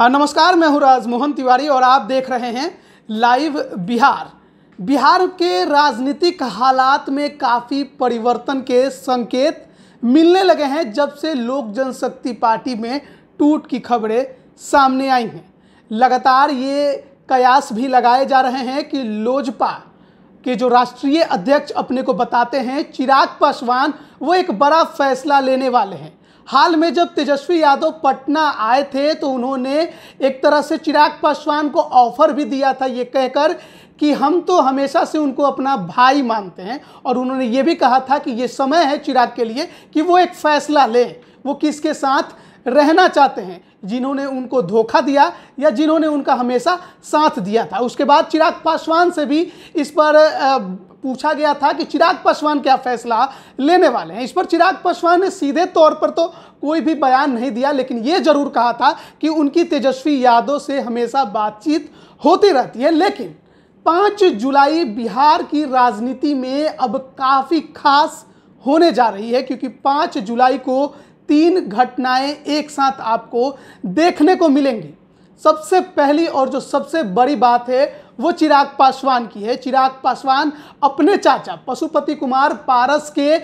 हाँ, नमस्कार मैं हूँ राजमोहन तिवारी और आप देख रहे हैं लाइव बिहार बिहार के राजनीतिक हालात में काफ़ी परिवर्तन के संकेत मिलने लगे हैं जब से लोक जनशक्ति पार्टी में टूट की खबरें सामने आई हैं लगातार ये कयास भी लगाए जा रहे हैं कि लोजपा के जो राष्ट्रीय अध्यक्ष अपने को बताते हैं चिराग पासवान वो एक बड़ा फैसला लेने वाले हैं हाल में जब तेजस्वी यादव पटना आए थे तो उन्होंने एक तरह से चिराग पासवान को ऑफर भी दिया था ये कहकर कि हम तो हमेशा से उनको अपना भाई मानते हैं और उन्होंने ये भी कहा था कि ये समय है चिराग के लिए कि वो एक फैसला लें वो किसके साथ रहना चाहते हैं जिन्होंने उनको धोखा दिया या जिन्होंने उनका हमेशा साथ दिया था उसके बाद चिराग पासवान से भी इस पर पूछा गया था कि चिराग पासवान क्या फैसला लेने वाले हैं इस पर चिराग पासवान ने सीधे तौर पर तो कोई भी बयान नहीं दिया लेकिन ये जरूर कहा था कि उनकी तेजस्वी यादव से हमेशा बातचीत होती रहती है लेकिन पाँच जुलाई बिहार की राजनीति में अब काफ़ी खास होने जा रही है क्योंकि पाँच जुलाई को तीन घटनाएं एक साथ आपको देखने को मिलेंगी सबसे पहली और जो सबसे बड़ी बात है वो चिराग पासवान की है चिराग पासवान अपने चाचा पशुपति कुमार पारस के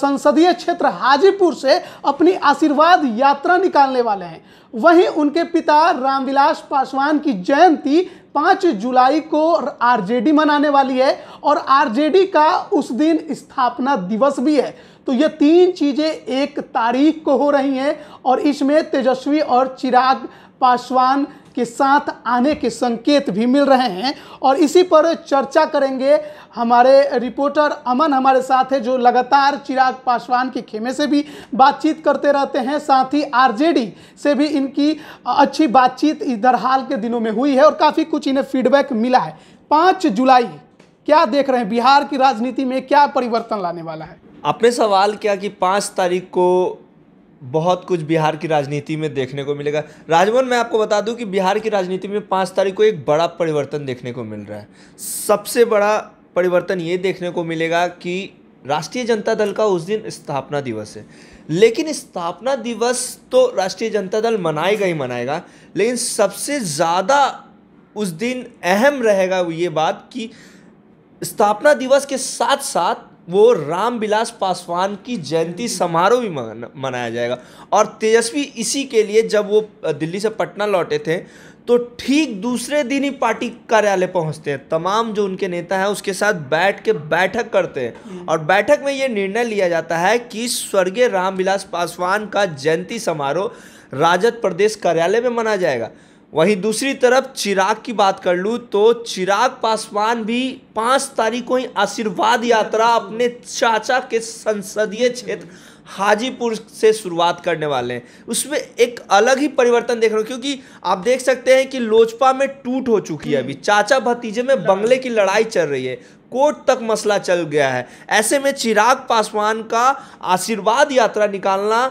संसदीय क्षेत्र हाजीपुर से अपनी आशीर्वाद यात्रा निकालने वाले हैं वहीं उनके पिता रामविलास पासवान की जयंती पाँच जुलाई को आरजेडी मनाने वाली है और आरजेडी का उस दिन स्थापना दिवस भी है तो ये तीन चीज़ें एक तारीख को हो रही हैं और इसमें तेजस्वी और चिराग पासवान के साथ आने के संकेत भी मिल रहे हैं और इसी पर चर्चा करेंगे हमारे रिपोर्टर अमन हमारे साथ है जो लगातार चिराग पासवान के खेमे से भी बातचीत करते रहते हैं साथ ही आरजेडी से भी इनकी अच्छी बातचीत इधर हाल के दिनों में हुई है और काफ़ी कुछ इन्हें फीडबैक मिला है पाँच जुलाई क्या देख रहे हैं बिहार की राजनीति में क्या परिवर्तन लाने वाला है आपने सवाल किया कि पाँच तारीख को बहुत कुछ बिहार की राजनीति में देखने को मिलेगा राजभवन मैं आपको बता दूं कि बिहार की राजनीति में पाँच तारीख को एक बड़ा परिवर्तन देखने को मिल रहा है सबसे बड़ा परिवर्तन ये देखने को मिलेगा कि राष्ट्रीय जनता दल का उस दिन स्थापना दिवस है लेकिन स्थापना दिवस तो राष्ट्रीय जनता दल मनाएगा ही मनाएगा लेकिन सबसे ज़्यादा उस दिन अहम रहेगा ये बात कि स्थापना दिवस के साथ साथ वो रामविलास पासवान की जयंती समारोह भी मनाया जाएगा और तेजस्वी इसी के लिए जब वो दिल्ली से पटना लौटे थे तो ठीक दूसरे दिन ही पार्टी कार्यालय पहुंचते हैं तमाम जो उनके नेता हैं उसके साथ बैठ के बैठक करते हैं हम्म। और बैठक में ये निर्णय लिया जाता है कि स्वर्गीय रामविलास पासवान का जयंती समारोह राजद प्रदेश कार्यालय में मनाया जाएगा वहीं दूसरी तरफ चिराग की बात कर लूँ तो चिराग पासवान भी पाँच तारीख को ही आशीर्वाद यात्रा अपने चाचा के संसदीय क्षेत्र हाजीपुर से शुरुआत करने वाले हैं उसमें एक अलग ही परिवर्तन देख रहे हो क्योंकि आप देख सकते हैं कि लोजपा में टूट हो चुकी है अभी चाचा भतीजे में बंगले की लड़ाई चल रही है कोर्ट तक मसला चल गया है ऐसे में चिराग पासवान का आशीर्वाद यात्रा निकालना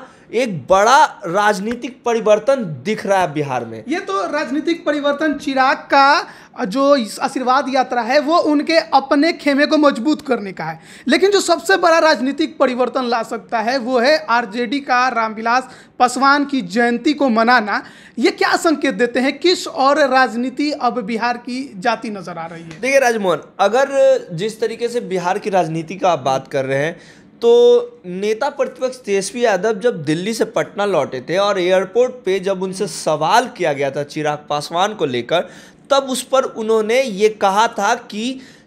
एक बड़ा राजनीतिक परिवर्तन दिख रहा है बिहार में ये तो राजनीतिक परिवर्तन चिराग का जो आशीर्वाद यात्रा है वो उनके अपने खेमे को मजबूत करने का है लेकिन जो सबसे बड़ा राजनीतिक परिवर्तन ला सकता है वो है आरजेडी का रामविलास पासवान की जयंती को मनाना ये क्या संकेत देते हैं किस और राजनीति अब बिहार की जाती नजर आ रही है देखिए राजमोहन अगर जिस तरीके से बिहार की राजनीति का आप बात कर रहे हैं तो नेता प्रतिपक्ष तेजस्वी यादव जब दिल्ली से पटना लौटे थे और एयरपोर्ट पे जब उनसे सवाल किया गया था चिराग पासवान को लेकर तब उस पर उन्होंने ये कहा था कि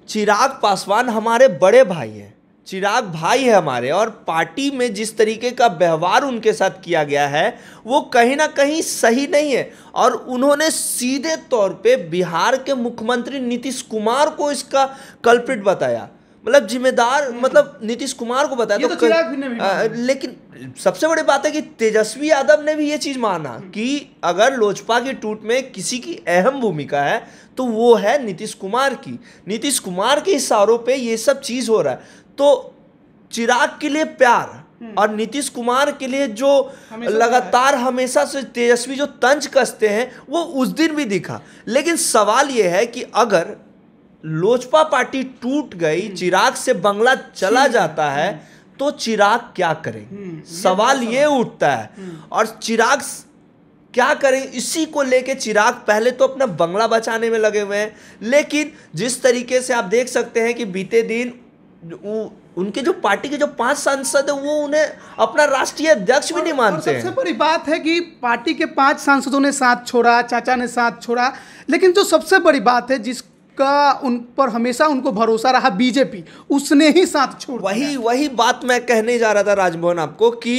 चिराग पासवान हमारे बड़े भाई हैं चिराग भाई है हमारे और पार्टी में जिस तरीके का व्यवहार उनके साथ किया गया है वो कहीं ना कहीं सही नहीं है और उन्होंने सीधे तौर पे बिहार के मुख्यमंत्री नीतीश कुमार को इसका कल्प्रिट बताया मतलब जिम्मेदार हम्म। मतलब नीतीश कुमार को बताया तो, तो कर, आ, लेकिन सबसे बड़ी बात है कि तेजस्वी यादव ने भी ये चीज माना हम्म। कि अगर लोजपा की टूट में किसी की अहम भूमिका है तो वो है नीतीश कुमार की नीतीश कुमार के इशारों पे ये सब चीज हो रहा है तो चिराग के लिए प्यार हम्म। और नीतीश कुमार के लिए जो लगातार हमेशा से तेजस्वी जो तंज कसते हैं वो उस दिन भी दिखा लेकिन सवाल यह है कि अगर लोजपा पार्टी टूट गई हम्म। चिराग से बंगला चला हम्म। जाता है हम्म। तो चिराग क्या करे तो सवाल ये उठता है और चिराग क्या करें इसी को लेके चिराग पहले तो अपना बंगला बचाने में लगे हुए हैं लेकिन जिस तरीके से आप देख सकते हैं कि बीते दिन उनके जो पार्टी के जो पांच सांसद है वो उन्हें अपना राष्ट्रीय अध्यक्ष भी नहीं मानते सबसे बड़ी बात है कि पार्टी के पांच सांसदों ने साथ छोड़ा चाचा ने साथ छोड़ा लेकिन जो सबसे बड़ी बात है जिस का उन पर हमेशा उनको भरोसा रहा बीजेपी उसने ही साथ छोड़ वही वही बात मैं कहने जा रहा था राजभवन आपको कि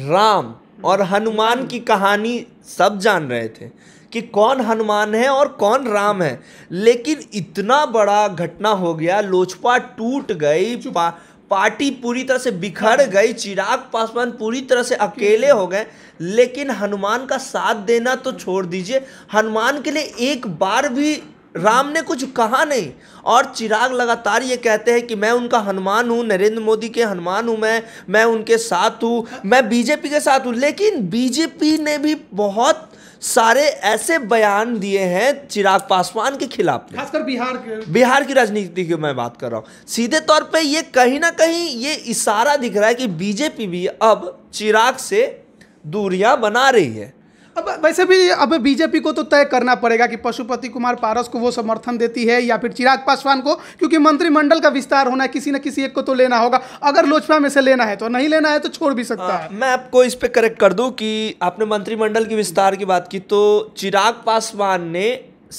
राम और हनुमान की कहानी सब जान रहे थे कि कौन हनुमान है और कौन राम है लेकिन इतना बड़ा घटना हो गया लोजपा टूट गई पा, पार्टी पूरी तरह से बिखर गई चिराग पासवान पूरी तरह से अकेले हो गए लेकिन हनुमान का साथ देना तो छोड़ दीजिए हनुमान के लिए एक बार भी राम ने कुछ कहा नहीं और चिराग लगातार ये कहते हैं कि मैं उनका हनुमान हूँ नरेंद्र मोदी के हनुमान हूँ मैं मैं उनके साथ हूँ मैं बीजेपी के साथ हूँ लेकिन बीजेपी ने भी बहुत सारे ऐसे बयान दिए हैं चिराग पासवान के खिलाफ खासकर बिहार के बिहार की राजनीति की मैं बात कर रहा हूँ सीधे तौर पे ये कहीं ना कहीं ये इशारा दिख रहा है कि बीजेपी भी अब चिराग से दूरियां बना रही है अब वैसे भी अब बीजेपी को तो तय करना पड़ेगा कि पशुपति कुमार पारस को वो समर्थन देती है या फिर चिराग पासवान को क्योंकि मंत्रिमंडल का विस्तार होना है किसी न किसी एक को तो लेना होगा अगर लोजपा में से लेना है तो नहीं लेना है तो छोड़ भी सकता आ, हाँ, है मैं आपको इस पर करेक्ट कर दूँ कि आपने मंत्रिमंडल की विस्तार की बात की तो चिराग पासवान ने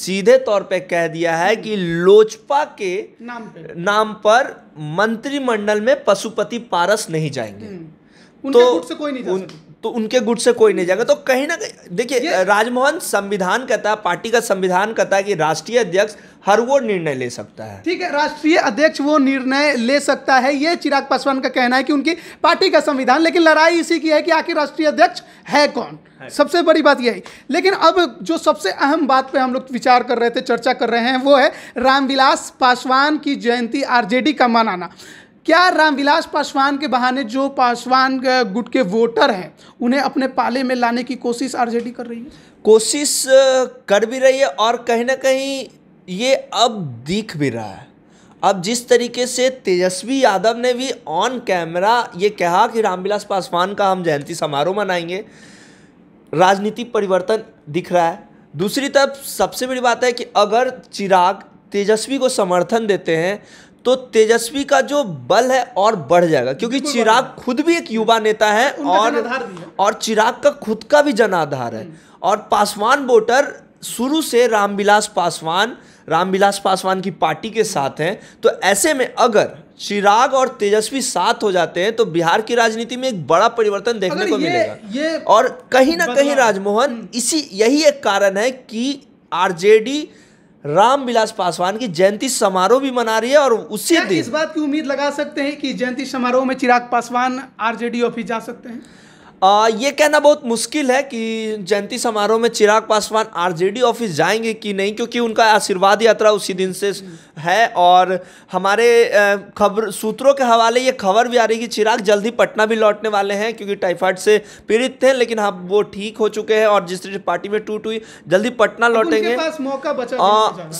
सीधे तौर पे कह दिया है कि लोजपा के नाम पे नाम पर मंत्रिमंडल में पशुपति पारस नहीं जाएंगे हम्म। तो से कोई नहीं जा तो उनके गुट से कोई नहीं जाएगा तो कहीं ना कहीं देखिए राजमोहन संविधान कहता है पार्टी का संविधान कहता है कि राष्ट्रीय अध्यक्ष हर वो निर्णय ले सकता है ठीक है राष्ट्रीय अध्यक्ष वो निर्णय ले सकता है ये चिराग पासवान का कहना है कि उनकी पार्टी का संविधान लेकिन लड़ाई इसी की है कि आखिर राष्ट्रीय अध्यक्ष है कौन है। सबसे बड़ी बात यही लेकिन अब जो सबसे अहम बात पे हम लोग विचार कर रहे थे चर्चा कर रहे हैं वो है रामविलास पासवान की जयंती आरजेडी का मनाना क्या रामविलास पासवान के बहाने जो पासवान गुट के वोटर हैं उन्हें अपने पाले में लाने की कोशिश आरजेडी कर रही है कोशिश कर भी रही है और कहीं ना कहीं ये अब दिख भी रहा है अब जिस तरीके से तेजस्वी यादव ने भी ऑन कैमरा ये कहा कि रामविलास पासवान का हम जयंती समारोह मनाएंगे राजनीतिक परिवर्तन दिख रहा है दूसरी तरफ सबसे बड़ी बात है कि अगर चिराग तेजस्वी को समर्थन देते हैं तो तेजस्वी का जो बल है और बढ़ जाएगा क्योंकि चिराग खुद भी एक युवा नेता है और और चिराग का खुद का भी जनाधार है हम्म। और पासवान वोटर शुरू से रामविलास पासवान रामविलास पासवान की पार्टी के साथ हैं तो ऐसे में अगर चिराग और तेजस्वी साथ हो जाते हैं तो बिहार की राजनीति में एक बड़ा परिवर्तन देखने को मिलेगा और कहीं ना कहीं राजमोहन हम्म। इसी यही एक कारण है कि आरजेडी रामविलास पासवान की जयंती समारोह भी मना रही है और उसी दिन इस बात की उम्मीद लगा सकते हैं कि जयंती समारोह में चिराग पासवान आरजेडी ऑफिस जा सकते हैं आ, ये कहना बहुत मुश्किल है कि जयंती समारोह में चिराग पासवान आरजेडी ऑफिस जाएंगे कि नहीं क्योंकि उनका आशीर्वाद यात्रा उसी दिन से है और हमारे खबर सूत्रों के हवाले ये खबर भी आ रही कि चिराग जल्दी पटना भी लौटने वाले हैं क्योंकि टाइफाइड से पीड़ित थे लेकिन हाँ वो ठीक हो चुके हैं और जिस तरह पार्टी में टूट हुई जल्दी पटना लौटेंगे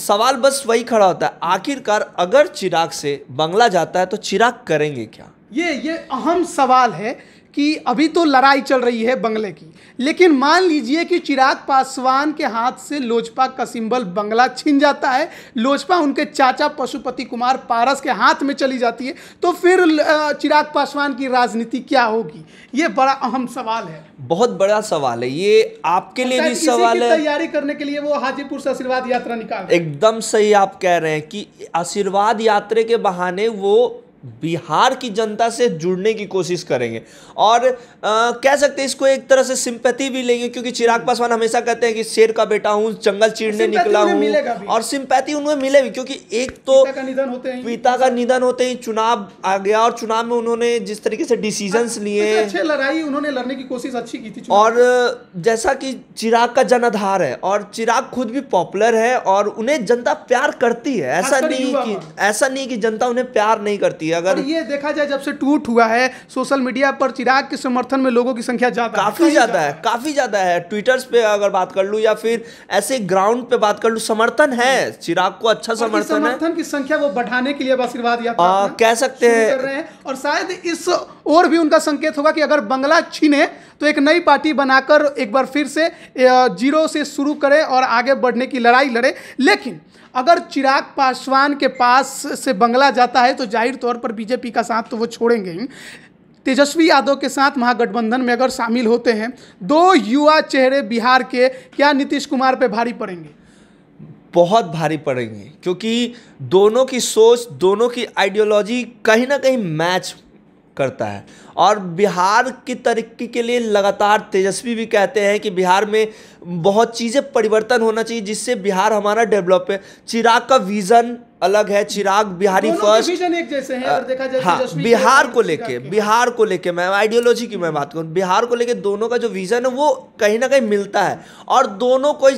सवाल बस वही खड़ा होता है आखिरकार अगर चिराग से बंगला जाता है तो चिराग करेंगे क्या ये ये अहम सवाल है कि अभी तो लड़ाई चल रही है बंगले की लेकिन मान लीजिए कि चिराग पासवान के हाथ से लोजपा का सिंबल बंगला छिन जाता है लोजपा उनके चाचा पशुपति कुमार पारस के हाथ में चली जाती है तो फिर चिराग पासवान की राजनीति क्या होगी ये बड़ा अहम सवाल है बहुत बड़ा सवाल है ये आपके लिए भी सवाल है तैयारी करने के लिए वो हाजीपुर से आशीर्वाद यात्रा निकाल एकदम सही आप कह रहे हैं कि आशीर्वाद यात्रा के बहाने वो बिहार की जनता से जुड़ने की कोशिश करेंगे और आ, कह सकते हैं इसको एक तरह से सिंपति भी लेंगे क्योंकि चिराग पासवान हमेशा कहते हैं कि शेर का बेटा हूँ जंगल चीरने निकला हूँ और सिंपैथी उन्हें मिले भी क्योंकि एक तो पिता का निधन होते पिता का निधन होते ही चुनाव आ गया और चुनाव में उन्होंने जिस तरीके से डिसीजन लिए लड़ाई उन्होंने लड़ने की कोशिश अच्छी की थी और जैसा कि चिराग का जनाधार है और चिराग खुद भी पॉपुलर है और उन्हें जनता प्यार करती है ऐसा नहीं कि ऐसा नहीं कि जनता उन्हें प्यार नहीं करती चाहिए अगर ये देखा जाए जब से टूट हुआ है सोशल मीडिया पर चिराग के समर्थन में लोगों की संख्या ज्यादा काफी ज्यादा है काफी ज्यादा है ट्विटर्स पे अगर बात कर लू या फिर ऐसे ग्राउंड पे बात कर लू समर्थन है चिराग को अच्छा समर्थन समर्थन की संख्या वो बढ़ाने के लिए आशीर्वाद कह सकते हैं और शायद इस और भी उनका संकेत होगा कि अगर बंगला छीने तो एक नई पार्टी बनाकर एक बार फिर से जीरो से शुरू करें और आगे बढ़ने की लड़ाई लड़े लेकिन अगर चिराग पासवान के पास से बंगला जाता है तो जाहिर तौर पर बीजेपी का साथ तो वो छोड़ेंगे ही तेजस्वी यादव के साथ महागठबंधन में अगर शामिल होते हैं दो युवा चेहरे बिहार के क्या नीतीश कुमार पर भारी पड़ेंगे बहुत भारी पड़ेंगे क्योंकि दोनों की सोच दोनों की आइडियोलॉजी कहीं ना कहीं मैच करता है और बिहार की तरक्की के लिए लगातार तेजस्वी भी कहते हैं कि बिहार में बहुत चीज़ें परिवर्तन होना चाहिए जिससे बिहार हमारा डेवलप है चिराग का विज़न अलग है चिराग बिहारी फर्स्ट एक जैसे हैं और देखा जाए तो हाँ बिहार को लेके बिहार को लेके मैं आइडियोलॉजी की मैं बात करूँ बिहार को लेके दोनों का जो विज़न है वो कहीं ना कहीं मिलता है और दोनों को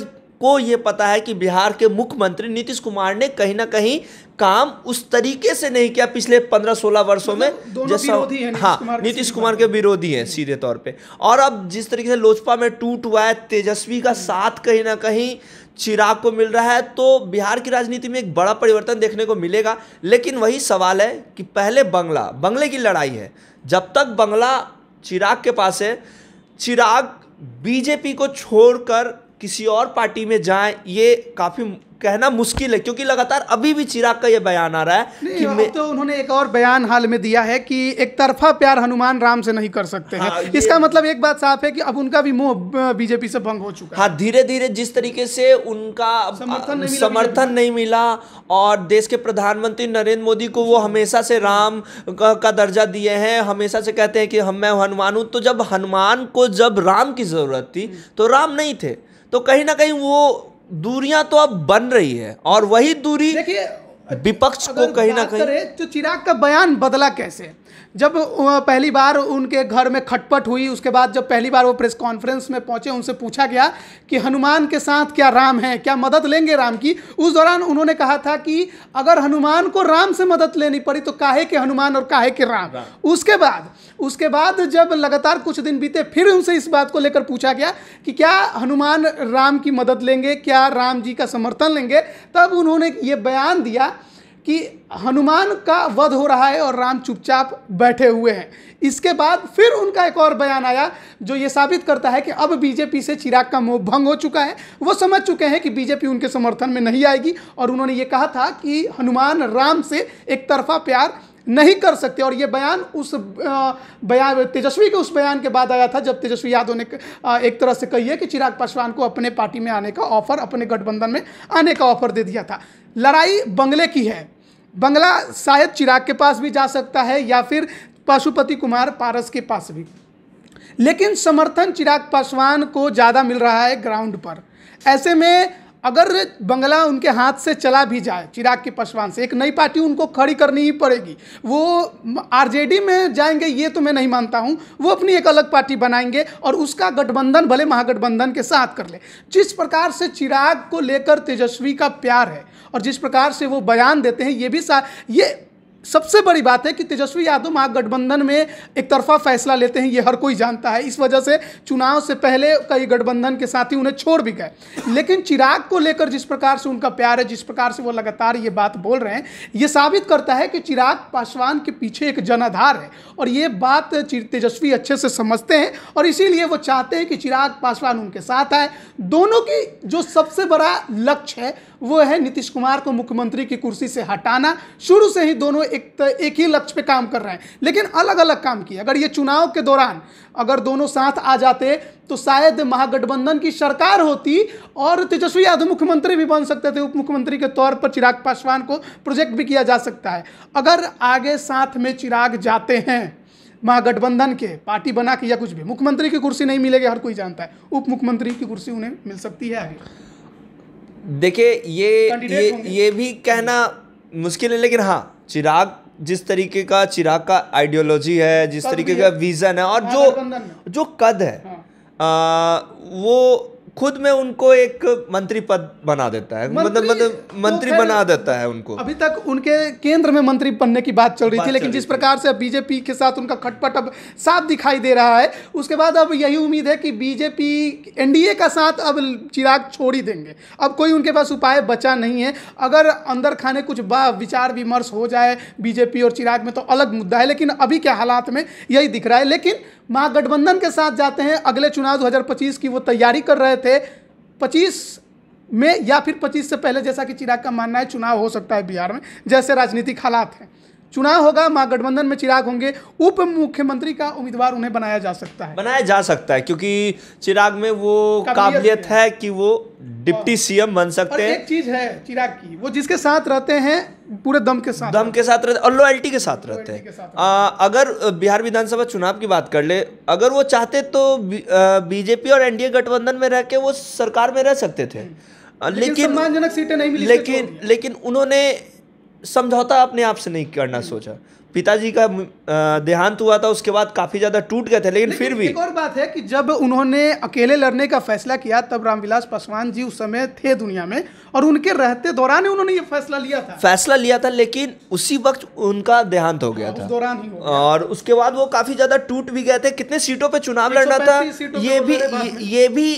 सबको ये पता है कि बिहार के मुख्यमंत्री नीतीश कुमार ने कहीं ना कहीं काम उस तरीके से नहीं किया पिछले पंद्रह सोलह वर्षों में मतलब जैसा हाँ नीतीश कुमार के विरोधी हैं सीधे तौर पे और अब जिस तरीके से लोजपा में टूट हुआ है तेजस्वी का हम्म। साथ कहीं ना कहीं चिराग को मिल रहा है तो बिहार की राजनीति में एक बड़ा परिवर्तन देखने को मिलेगा लेकिन वही सवाल है कि पहले बंगला बंगले की लड़ाई है जब तक बंगला चिराग के पास है चिराग बीजेपी को छोड़कर किसी और पार्टी में जाएं ये काफ़ी कहना मुश्किल है क्योंकि लगातार अभी भी चिराग का ये बयान आ रहा है कि मैं तो उन्होंने एक और बयान हाल में दिया है कि एक तरफा प्यार हनुमान राम से नहीं कर सकते हाँ, हैं इसका मतलब एक बात साफ है कि अब उनका भी मुंह बीजेपी से भंग हो चुका हाँ धीरे धीरे जिस तरीके से उनका समर्थन नहीं मिला, समर्थन नहीं मिला और देश के प्रधानमंत्री नरेंद्र मोदी को वो हमेशा से राम का दर्जा दिए हैं हमेशा से कहते हैं कि हम मैं हनुमान हूँ तो जब हनुमान को जब राम की ज़रूरत थी तो राम नहीं थे तो कहीं ना कहीं वो दूरियां तो अब बन रही है और वही दूरी विपक्ष को कहीं ना कहीं तो चिराग का बयान बदला कैसे जब पहली बार उनके घर में खटपट हुई उसके बाद जब पहली बार वो प्रेस कॉन्फ्रेंस में पहुंचे उनसे पूछा गया कि हनुमान के साथ क्या राम है क्या मदद लेंगे राम की उस दौरान उन्होंने कहा था कि अगर हनुमान को राम से मदद लेनी पड़ी तो काहे के हनुमान और काहे के राम उसके बाद उसके बाद जब लगातार कुछ दिन बीते फिर उनसे इस बात को लेकर पूछा गया कि क्या हनुमान राम की मदद लेंगे क्या राम जी का समर्थन लेंगे तब उन्होंने ये बयान दिया कि हनुमान का वध हो रहा है और राम चुपचाप बैठे हुए हैं इसके बाद फिर उनका एक और बयान आया जो ये साबित करता है कि अब बीजेपी से चिराग का मोह भंग हो चुका है वो समझ चुके हैं कि बीजेपी उनके समर्थन में नहीं आएगी और उन्होंने ये कहा था कि हनुमान राम से एक तरफा प्यार नहीं कर सकते और ये बयान उस बयान तेजस्वी के उस बयान के बाद आया था जब तेजस्वी यादव ने एक तरह से कही है कि चिराग पासवान को अपने पार्टी में आने का ऑफर अपने गठबंधन में आने का ऑफर दे दिया था लड़ाई बंगले की है बंगला शायद चिराग के पास भी जा सकता है या फिर पशुपति कुमार पारस के पास भी लेकिन समर्थन चिराग पासवान को ज़्यादा मिल रहा है ग्राउंड पर ऐसे में अगर बंगला उनके हाथ से चला भी जाए चिराग के पासवान से एक नई पार्टी उनको खड़ी करनी ही पड़ेगी वो आरजेडी में जाएंगे ये तो मैं नहीं मानता हूँ वो अपनी एक अलग पार्टी बनाएंगे और उसका गठबंधन भले महागठबंधन के साथ कर ले जिस प्रकार से चिराग को लेकर तेजस्वी का प्यार है और जिस प्रकार से वो बयान देते हैं ये भी सा ये सबसे बड़ी बात है कि तेजस्वी यादव महागठबंधन में एक तरफा फैसला लेते हैं ये हर कोई जानता है इस वजह से चुनाव से पहले कई गठबंधन के साथ ही उन्हें छोड़ भी गए लेकिन चिराग को लेकर जिस प्रकार से उनका प्यार है जिस प्रकार से वो लगातार ये बात बोल रहे हैं ये साबित करता है कि चिराग पासवान के पीछे एक जनाधार है और ये बात तेजस्वी अच्छे से समझते हैं और इसीलिए वो चाहते हैं कि चिराग पासवान उनके साथ आए दोनों की जो सबसे बड़ा लक्ष्य है वो है नीतीश कुमार को मुख्यमंत्री की कुर्सी से हटाना शुरू से ही दोनों एक एक ही लक्ष्य पे काम कर रहे हैं लेकिन अलग अलग काम किए अगर ये चुनाव के दौरान अगर दोनों साथ आ जाते तो शायद महागठबंधन की सरकार होती और तेजस्वी यादव मुख्यमंत्री भी बन सकते थे उप मुख्यमंत्री के तौर पर चिराग पासवान को प्रोजेक्ट भी किया जा सकता है अगर आगे साथ में चिराग जाते हैं महागठबंधन के पार्टी बना के या कुछ भी मुख्यमंत्री की कुर्सी नहीं मिलेगी हर कोई जानता है उप मुख्यमंत्री की कुर्सी उन्हें मिल सकती है आगे देखिए ये ये ये भी कहना मुश्किल है लेकिन हाँ चिराग जिस तरीके का चिराग का आइडियोलॉजी है जिस तरीके का विज़न है और हाँ, जो जो कद है हाँ। आ, वो खुद में उनको एक मंत्री पद बना देता है मतलब मतलब तो मंत्री तो बना देता है उनको अभी तक उनके केंद्र में मंत्री बनने की बात चल रही बात थी लेकिन जिस प्रकार से बीजेपी के साथ उनका खटपट अब साफ दिखाई दे रहा है उसके बाद अब यही उम्मीद है कि बीजेपी एनडीए का साथ अब चिराग छोड़ ही देंगे अब कोई उनके पास उपाय बचा नहीं है अगर अंदर खाने कुछ विचार विमर्श हो जाए बीजेपी और चिराग में तो अलग मुद्दा है लेकिन अभी के हालात में यही दिख रहा है लेकिन महागठबंधन के साथ जाते हैं अगले चुनाव दो की वो तैयारी कर रहे थे पच्चीस में या फिर पच्चीस से पहले जैसा कि चिराग का मानना है चुनाव हो सकता है बिहार में जैसे राजनीतिक हालात हैं चुनाव होगा महागठबंधन में चिराग होंगे उप मुख्यमंत्री का उम्मीदवार उन्हें बनाया जा सकता है बनाया जा सकता है क्योंकि चिराग में वो काबिलियत है कि वो डिप्टी हाँ। सीएम बन सकते हैं एक चीज है चिराग की वो जिसके साथ रहते हैं पूरे दम के साथ दम के साथ रहते और लॉयल्टी के साथ रहते हैं अगर बिहार विधानसभा चुनाव की बात कर ले अगर वो चाहते तो बीजेपी और एनडीए गठबंधन में रह के वो सरकार में रह सकते थे लेकिन सम्मानजनक सीटें नहीं मिली लेकिन तो लेकिन उन्होंने समझौता अपने आप से नहीं करना हम्म। सोचा पिताजी का देहांत हुआ था उसके बाद काफी ज्यादा टूट गए थे लेकिन, लेकिन फिर भी एक और बात है कि जब उन्होंने अकेले लड़ने का फैसला किया तब रामविलास पासवान जी उस समय थे दुनिया में और उनके रहते दौरान ही उन्होंने ये फैसला लिया था फैसला लिया था लेकिन उसी वक्त उनका देहांत हो गया हाँ, था दौरान ही और उसके बाद वो काफी ज्यादा टूट भी गए थे कितने सीटों पर चुनाव लड़ना था ये भी ये भी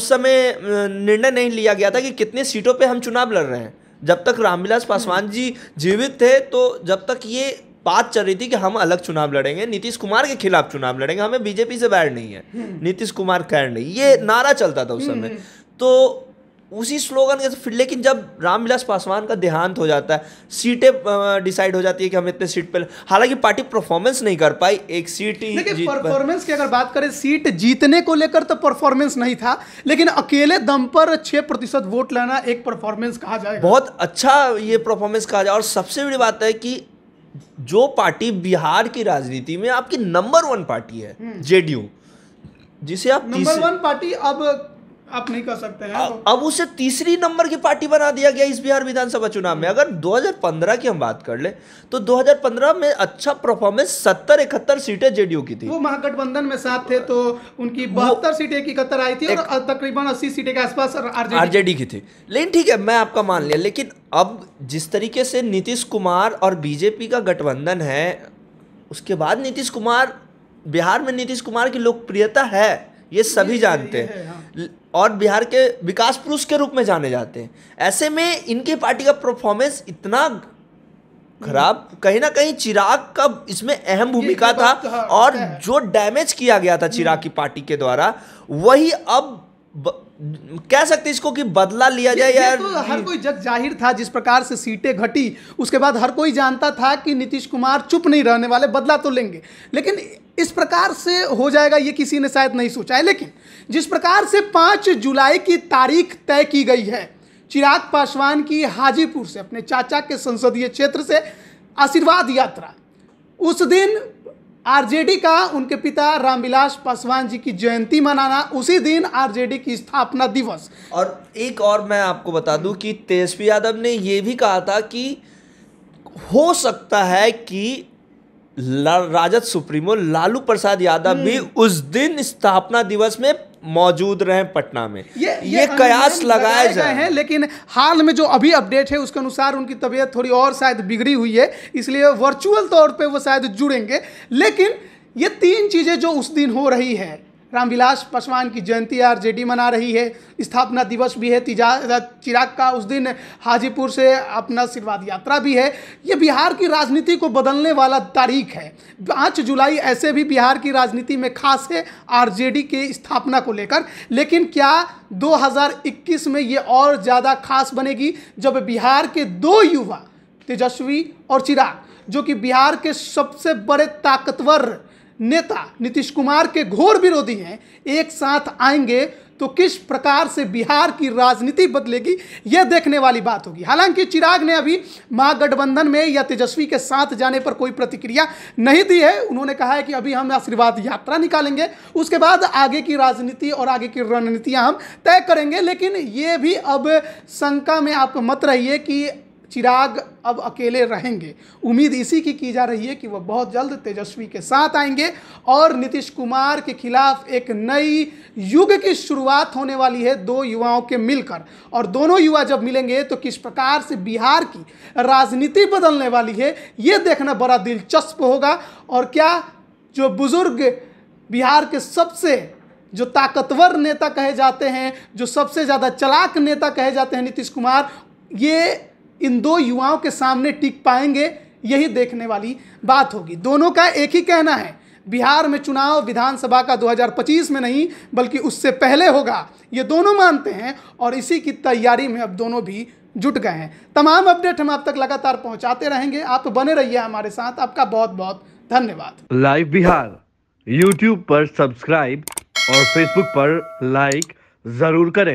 उस समय निर्णय नहीं लिया गया था कि कितने सीटों पर हम चुनाव लड़ रहे हैं जब तक रामविलास हम्म। पासवान जी जीवित थे तो जब तक ये बात चल रही थी कि हम अलग चुनाव लड़ेंगे नीतीश कुमार के खिलाफ चुनाव लड़ेंगे हमें बीजेपी से बैर नहीं है हम्म। नीतीश कुमार कैर नहीं ये नारा चलता था उस हम्म। समय तो उसी स्लोगन के फिर लेकिन जब रामविलास पासवान का देहांत हो जाता है सीटें डिसाइड हो जाती है कि हम इतने सीट पर हालांकि पार्टी परफॉर्मेंस नहीं कर पाई एक सीट ही परफॉर्मेंस की अगर बात करें सीट जीतने को लेकर तो परफॉर्मेंस नहीं था लेकिन अकेले दम पर छह प्रतिशत वोट लेना एक परफॉर्मेंस कहा जाए बहुत अच्छा ये परफॉर्मेंस कहा जाए और सबसे बड़ी बात है कि जो पार्टी बिहार की राजनीति में आपकी नंबर वन पार्टी है हम्म। जेडीयू जिसे आप नंबर वन पार्टी अब आप नहीं कर सकते हैं तो। अब उसे तीसरी नंबर की पार्टी बना दिया गया इस बिहार विधानसभा चुनाव में अगर 2015 की हम बात कर ले तो 2015 में अच्छा परफॉर्मेंस सत्तर इकहत्तर सीटें जेडीयू की थी वो महागठबंधन में साथ थे तो उनकी बहत्तर सीटें इकहत्तर आई थी और तकरीबन अस्सी सीटें के आसपास आरजेडी की थी लेकिन ठीक है मैं आपका मान लिया लेकिन अब जिस तरीके से नीतीश कुमार और बीजेपी का गठबंधन है उसके बाद नीतीश कुमार बिहार में नीतीश कुमार की लोकप्रियता है ये सभी जानते हैं हाँ। और बिहार के विकास पुरुष के रूप में जाने जाते हैं ऐसे में इनकी पार्टी का परफॉर्मेंस इतना खराब हम्म। कहीं ना कहीं चिराग का इसमें अहम भूमिका था तो हाँ, और जो डैमेज किया गया था चिराग की हम्म। पार्टी के द्वारा वही अब ब, कह सकते इसको कि बदला लिया जाए यार तो हर कोई जग जाहिर था जिस प्रकार से सीटें घटी उसके बाद हर कोई जानता था कि नीतीश कुमार चुप नहीं रहने वाले बदला तो लेंगे लेकिन इस प्रकार से हो जाएगा ये किसी ने शायद नहीं सोचा है लेकिन जिस प्रकार से पाँच जुलाई की तारीख तय की गई है चिराग पासवान की हाजीपुर से अपने चाचा के संसदीय क्षेत्र से आशीर्वाद यात्रा उस दिन आरजेडी का उनके पिता रामविलास पासवान जी की जयंती मनाना उसी दिन आरजेडी की स्थापना दिवस और एक और मैं आपको बता दूं कि तेजस्वी यादव ने यह भी कहा था कि हो सकता है कि राजद सुप्रीमो लालू प्रसाद यादव भी हम्म। उस दिन स्थापना दिवस में मौजूद रहे पटना में ये ये, ये कयास लगाए जाए हैं लेकिन हाल में जो अभी अपडेट है उसके अनुसार उनकी तबीयत थोड़ी और शायद बिगड़ी हुई है इसलिए वर्चुअल तौर पे वो शायद जुड़ेंगे लेकिन ये तीन चीज़ें जो उस दिन हो रही है रामविलास पासवान की जयंती आरजेडी मना रही है स्थापना दिवस भी है तिजा चिराग का उस दिन हाजीपुर से अपना आशीर्वाद यात्रा भी है ये बिहार की राजनीति को बदलने वाला तारीख है पाँच जुलाई ऐसे भी बिहार की राजनीति में खास है आरजेडी के स्थापना को लेकर लेकिन क्या 2021 में ये और ज़्यादा खास बनेगी जब बिहार के दो युवा तेजस्वी और चिराग जो कि बिहार के सबसे बड़े ताकतवर नेता नीतीश कुमार के घोर विरोधी हैं एक साथ आएंगे तो किस प्रकार से बिहार की राजनीति बदलेगी यह देखने वाली बात होगी हालांकि चिराग ने अभी महागठबंधन में या तेजस्वी के साथ जाने पर कोई प्रतिक्रिया नहीं दी है उन्होंने कहा है कि अभी हम आशीर्वाद यात्रा निकालेंगे उसके बाद आगे की राजनीति और आगे की रणनीतियां हम तय करेंगे लेकिन ये भी अब शंका में आप मत रहिए कि चिराग अब अकेले रहेंगे उम्मीद इसी की की जा रही है कि वह बहुत जल्द तेजस्वी के साथ आएंगे और नीतीश कुमार के खिलाफ एक नई युग की शुरुआत होने वाली है दो युवाओं के मिलकर और दोनों युवा जब मिलेंगे तो किस प्रकार से बिहार की राजनीति बदलने वाली है ये देखना बड़ा दिलचस्प होगा और क्या जो बुजुर्ग बिहार के सबसे जो ताकतवर नेता कहे जाते हैं जो सबसे ज़्यादा चलाक नेता कहे जाते हैं नीतीश कुमार ये इन दो युवाओं के सामने टिक पाएंगे यही देखने वाली बात होगी दोनों का एक ही कहना है बिहार में चुनाव विधानसभा का 2025 में नहीं बल्कि उससे पहले होगा ये दोनों मानते हैं और इसी की तैयारी में अब दोनों भी जुट गए हैं तमाम अपडेट हम आप तक लगातार पहुंचाते रहेंगे आप बने रहिए हमारे साथ आपका बहुत बहुत धन्यवाद लाइव बिहार यूट्यूब पर सब्सक्राइब और फेसबुक पर लाइक जरूर करें